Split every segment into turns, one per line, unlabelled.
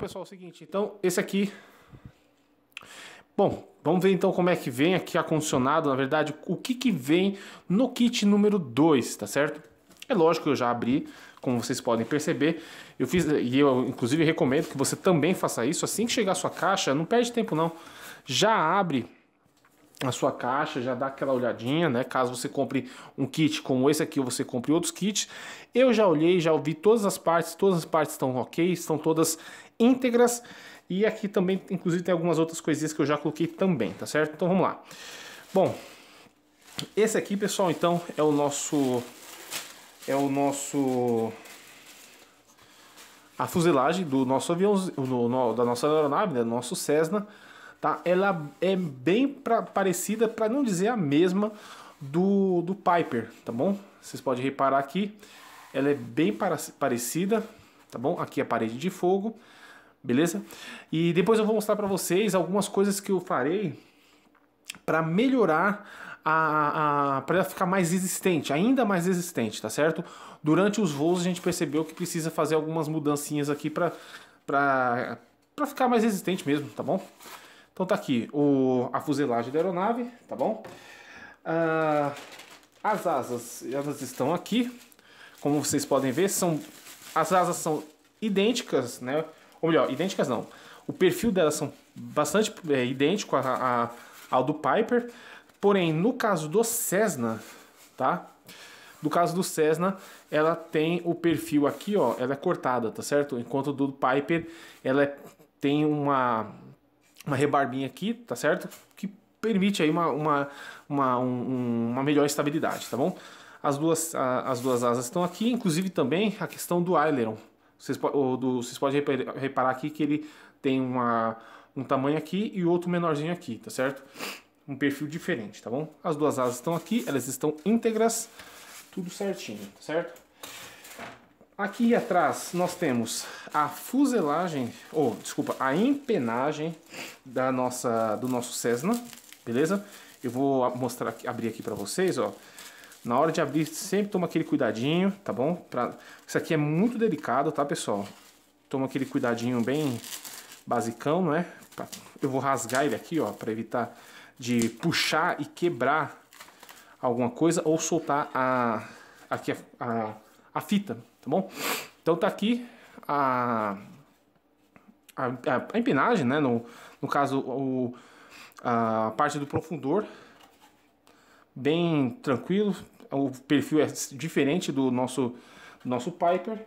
pessoal, é o seguinte, então esse aqui. Bom, vamos ver então como é que vem aqui acondicionado, na verdade, o que que vem no kit número 2, tá certo? É lógico que eu já abri, como vocês podem perceber. Eu fiz, e eu inclusive recomendo que você também faça isso. Assim que chegar a sua caixa, não perde tempo não. Já abre a sua caixa, já dá aquela olhadinha, né? Caso você compre um kit como esse aqui ou você compre outros kits. Eu já olhei, já ouvi todas as partes, todas as partes estão ok, estão todas íntegras. E aqui também, inclusive, tem algumas outras coisinhas que eu já coloquei também, tá certo? Então vamos lá. Bom, esse aqui, pessoal, então, é o nosso... É o nosso... A fuselagem do nosso avião, da nossa aeronave, né, do nosso Cessna, tá? Ela é bem pra, parecida, para não dizer a mesma, do, do Piper, tá bom? Vocês podem reparar aqui, ela é bem parecida, tá bom? Aqui é a parede de fogo, beleza? E depois eu vou mostrar para vocês algumas coisas que eu farei para melhorar a, a para ela ficar mais resistente, ainda mais resistente, tá certo? Durante os voos a gente percebeu que precisa fazer algumas mudancinhas aqui para para para ficar mais resistente mesmo, tá bom? Então tá aqui o a fuselagem da aeronave, tá bom? Ah, as asas, elas estão aqui. Como vocês podem ver, são as asas são idênticas, né? Ou melhor, idênticas não. O perfil delas são bastante é, idêntico a, a, ao do Piper. Porém, no caso do Cessna, tá? No caso do Cessna, ela tem o perfil aqui, ó, ela é cortada, tá certo? Enquanto do Piper, ela é, tem uma uma rebarbinha aqui, tá certo? Que permite aí uma, uma, uma, um, uma melhor estabilidade, tá bom? As duas, a, as duas asas estão aqui, inclusive também a questão do aileron, vocês, o do, vocês podem reparar aqui que ele tem uma, um tamanho aqui e outro menorzinho aqui, tá certo? Um perfil diferente, tá bom? As duas asas estão aqui, elas estão íntegras, tudo certinho, tá certo? Aqui atrás nós temos a fuselagem, ou oh, desculpa, a empenagem da nossa, do nosso Cessna, beleza? Eu vou mostrar, abrir aqui para vocês, ó. Na hora de abrir, sempre toma aquele cuidadinho, tá bom? Pra... Isso aqui é muito delicado, tá, pessoal? Toma aquele cuidadinho bem basicão, né? Eu vou rasgar ele aqui, ó, para evitar de puxar e quebrar alguma coisa ou soltar a aqui a, a, a fita, tá bom? Então tá aqui a a, a empinagem, né? No, no caso, o, a parte do profundor bem tranquilo. O perfil é diferente do nosso, nosso Piper.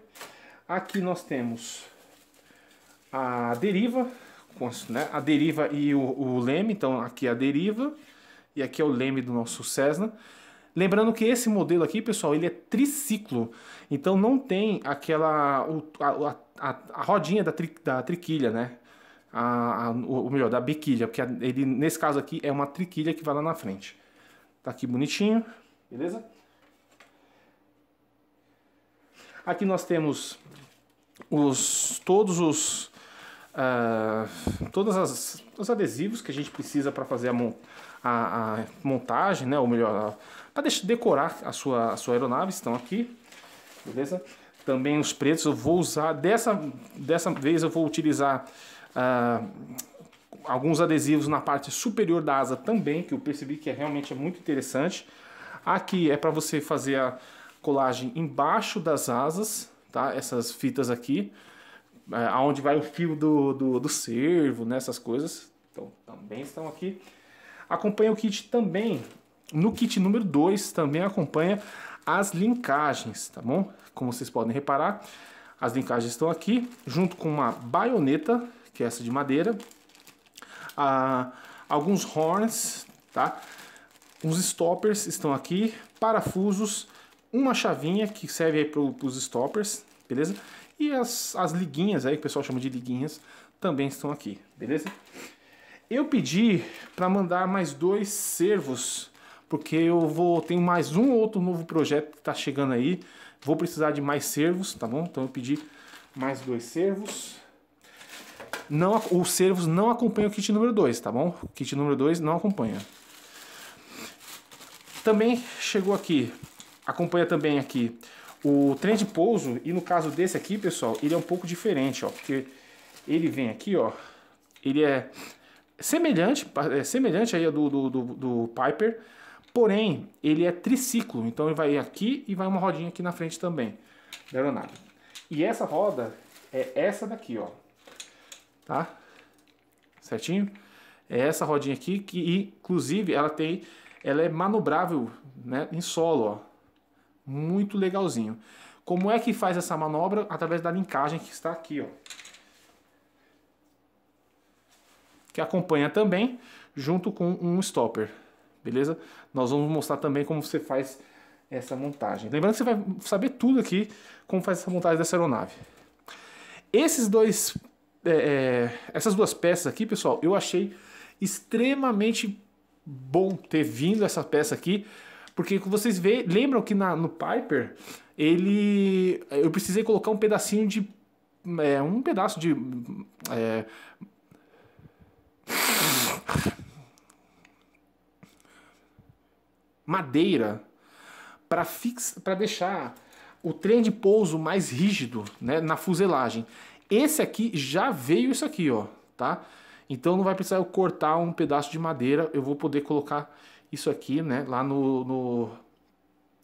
Aqui nós temos a deriva, né? a deriva e o, o leme. Então aqui é a deriva e aqui é o leme do nosso Cessna. Lembrando que esse modelo aqui, pessoal, ele é triciclo. Então não tem aquela a, a, a rodinha da, tri, da triquilha, né? A, a, ou melhor, da biquilha, porque ele, nesse caso aqui é uma triquilha que vai lá na frente. Tá aqui bonitinho, beleza? Aqui nós temos os todos os uh, todas as, os adesivos que a gente precisa para fazer a, mon, a, a, montagem, né? Ou melhor, para decorar a sua, a sua aeronave estão aqui, beleza? Também os pretos eu vou usar dessa dessa vez eu vou utilizar uh, alguns adesivos na parte superior da asa também, que eu percebi que é realmente é muito interessante. Aqui é para você fazer a colagem embaixo das asas, tá? Essas fitas aqui, é, aonde vai o fio do, do, do servo, né? coisas. Então, também estão aqui. Acompanha o kit também. No kit número 2 também acompanha as linkagens, tá bom? Como vocês podem reparar, as linkagens estão aqui, junto com uma baioneta, que é essa de madeira, ah, alguns horns, tá? Uns stoppers estão aqui, parafusos, uma chavinha que serve aí para os stoppers, beleza? E as, as liguinhas aí, que o pessoal chama de liguinhas, também estão aqui, beleza? Eu pedi para mandar mais dois servos, porque eu vou tem mais um outro novo projeto que está chegando aí. Vou precisar de mais servos, tá bom? Então eu pedi mais dois servos não, os servos não acompanham o kit número 2, tá bom? kit número 2 não acompanha. Também chegou aqui, acompanha também aqui o trem de pouso, e no caso desse aqui, pessoal, ele é um pouco diferente, ó, porque ele vem aqui, ó, ele é semelhante, é semelhante aí do, do, do, do Piper, porém, ele é triciclo, então ele vai aqui e vai uma rodinha aqui na frente também da aeronave. E essa roda é essa daqui, ó, tá? Certinho? É essa rodinha aqui que inclusive ela tem ela é manobrável, né, em solo, ó. Muito legalzinho. Como é que faz essa manobra? Através da linkagem que está aqui, ó. Que acompanha também junto com um stopper. Beleza? Nós vamos mostrar também como você faz essa montagem. Lembrando que você vai saber tudo aqui como faz essa montagem dessa aeronave. Esses dois é, é, essas duas peças aqui, pessoal, eu achei extremamente bom ter vindo essa peça aqui, porque vocês vê, lembram que na, no Piper ele eu precisei colocar um pedacinho de é, um pedaço de é, madeira para fixar para deixar o trem de pouso mais rígido né, na fuselagem. Esse aqui já veio isso aqui, ó, tá? Então não vai precisar eu cortar um pedaço de madeira, eu vou poder colocar isso aqui, né, lá no, no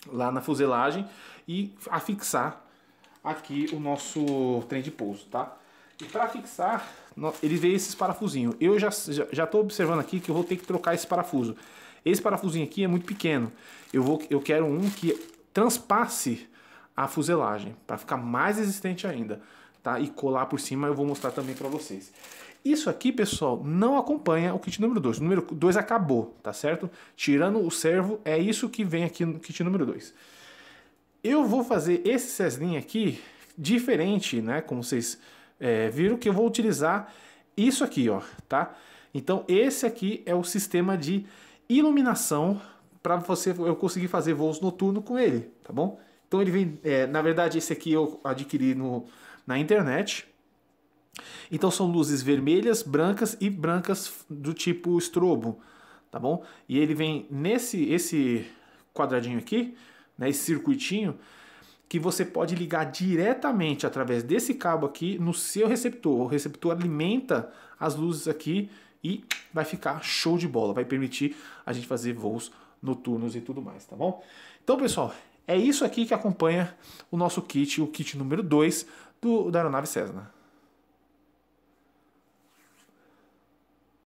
lá na fuselagem e afixar aqui o nosso trem de pouso, tá? E para fixar, ele veio esses parafusinhos. Eu já já estou observando aqui que eu vou ter que trocar esse parafuso. Esse parafusinho aqui é muito pequeno. Eu vou eu quero um que transpasse a fuselagem para ficar mais resistente ainda tá? E colar por cima, eu vou mostrar também para vocês. Isso aqui, pessoal, não acompanha o kit número 2. O número 2 acabou, tá certo? Tirando o servo, é isso que vem aqui no kit número 2. Eu vou fazer esse Ceslin aqui diferente, né? Como vocês é, viram, que eu vou utilizar isso aqui, ó, tá? Então, esse aqui é o sistema de iluminação para você eu conseguir fazer voos noturno com ele, tá bom? Então ele vem, é, na verdade esse aqui eu adquiri no na internet. Então são luzes vermelhas, brancas e brancas do tipo estrobo, tá bom? E ele vem nesse esse quadradinho aqui, né, esse circuitinho, que você pode ligar diretamente através desse cabo aqui no seu receptor. O receptor alimenta as luzes aqui e vai ficar show de bola, vai permitir a gente fazer voos noturnos e tudo mais, tá bom? Então, pessoal, é isso aqui que acompanha o nosso kit, o kit número 2 do, da aeronave Cessna.